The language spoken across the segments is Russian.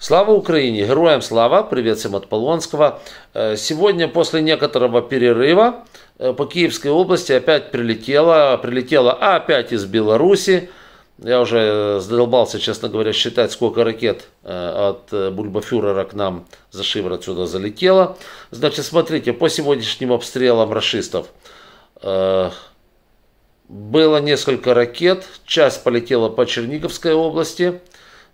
Слава Украине! Героям слава! Привет всем от Полонского. Э, сегодня после некоторого перерыва э, по Киевской области опять прилетела, прилетела а опять из Беларуси. Я уже э, задолбался, честно говоря, считать, сколько ракет от Бульбафюрера к нам за шиворот сюда залетело. Значит, смотрите, по сегодняшним обстрелам расистов было несколько ракет, часть полетела по Черниговской области –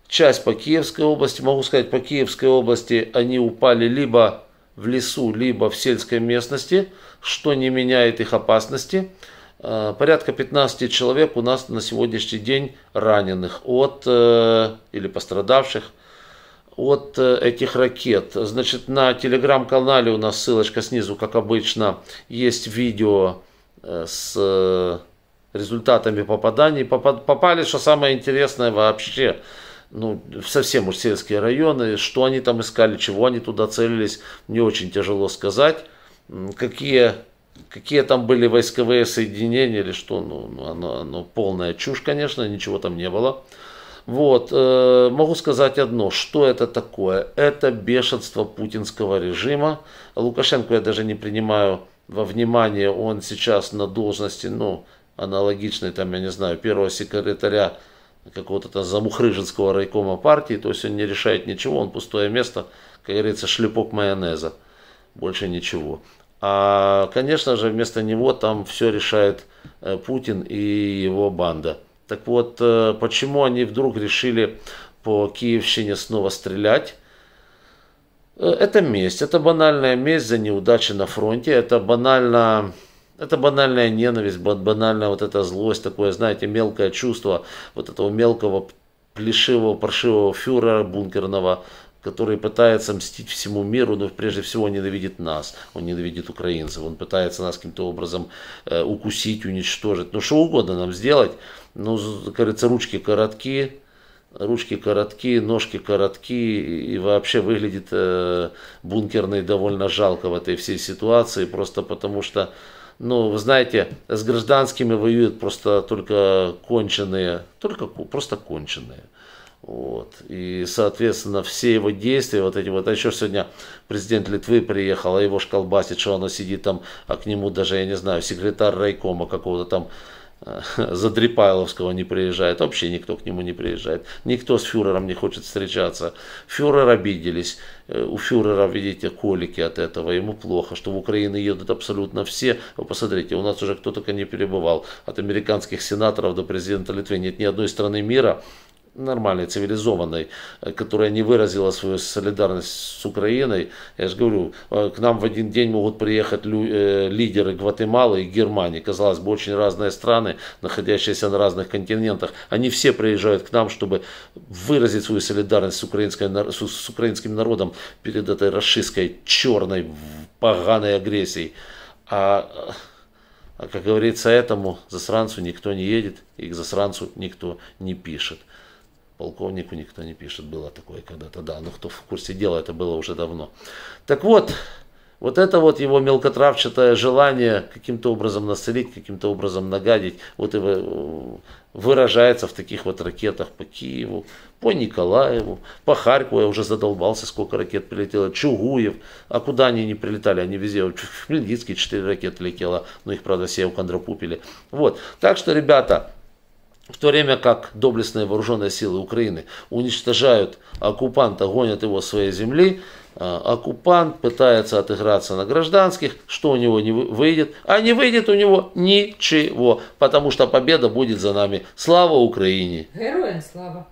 часть по Киевской области. Могу сказать, по Киевской области они упали либо в лесу, либо в сельской местности, что не меняет их опасности. Э, порядка 15 человек у нас на сегодняшний день раненых от э, или пострадавших от э, этих ракет. Значит, на телеграм-канале у нас ссылочка снизу, как обычно, есть видео с результатами попаданий. Попали, что самое интересное вообще, ну, совсем уж сельские районы. Что они там искали, чего они туда целились, не очень тяжело сказать. Какие, какие там были войсковые соединения или что, ну, ну, оно, оно полная чушь, конечно, ничего там не было. Вот, э, могу сказать одно, что это такое? Это бешенство путинского режима. Лукашенко я даже не принимаю во внимание, он сейчас на должности, ну, аналогичной, там, я не знаю, первого секретаря какого-то замухрыжинского райкома партии, то есть он не решает ничего, он пустое место, как говорится, шлепок майонеза, больше ничего. А, конечно же, вместо него там все решает э, Путин и его банда. Так вот, э, почему они вдруг решили по Киевщине снова стрелять? Э, это месть, это банальная месть за неудачи на фронте, это банальная это банальная ненависть, банальная вот эта злость, такое, знаете, мелкое чувство вот этого мелкого, плешивого, паршивого фюрера бункерного, который пытается мстить всему миру, но прежде всего он ненавидит нас, он ненавидит украинцев, он пытается нас каким-то образом э, укусить, уничтожить, ну что угодно нам сделать, но ну, кажется, ручки короткие, ручки короткие, ножки короткие и вообще выглядит э, бункерный довольно жалко в этой всей ситуации, просто потому что ну, вы знаете, с гражданскими воюют просто только конченые, только просто конченые. Вот. И, соответственно, все его действия, вот эти вот, а еще сегодня президент Литвы приехал, а его школбасит, что оно сидит там, а к нему даже, я не знаю, секретарь райкома какого-то там, Задрипайловского не приезжает, вообще никто к нему не приезжает, никто с фюрером не хочет встречаться. Фюрер обиделись, э, у фюрера, видите, колики от этого, ему плохо, что в Украину едут абсолютно все. Вы посмотрите, у нас уже кто только не перебывал, от американских сенаторов до президента Литвы нет ни одной страны мира, нормальной, цивилизованной, э, которая не выразила свою солидарность с Украиной. Я же говорю, э, к нам в один день могут приехать э, лидеры Гватемалы и Германии. Казалось бы, очень разные страны, находящиеся на разных континентах. Они все приезжают к нам, чтобы выразить свою солидарность с, украинской, с украинским народом перед этой расистской, черной, поганой агрессией. А а как говорится, этому засранцу никто не едет, и к засранцу никто не пишет. Полковнику никто не пишет, было такое когда-то, да. но ну, кто в курсе дела, это было уже давно. Так вот, вот это вот его мелкотравчатое желание каким-то образом насолить, каким-то образом нагадить, вот его э, выражается в таких вот ракетах по Киеву, по Николаеву, по Харькову, я уже задолбался, сколько ракет прилетело, Чугуев, а куда они не прилетали, они везде, в Хмельницкий 4 ракеты летело, но ну, их, правда, все у укондрапупили. Вот, так что, ребята, в то время как доблестные вооруженные силы Украины уничтожают оккупанта, гонят его с своей земли, а, оккупант пытается отыграться на гражданских, что у него не выйдет, а не выйдет у него ничего, потому что победа будет за нами. Слава Украине! Героям слава!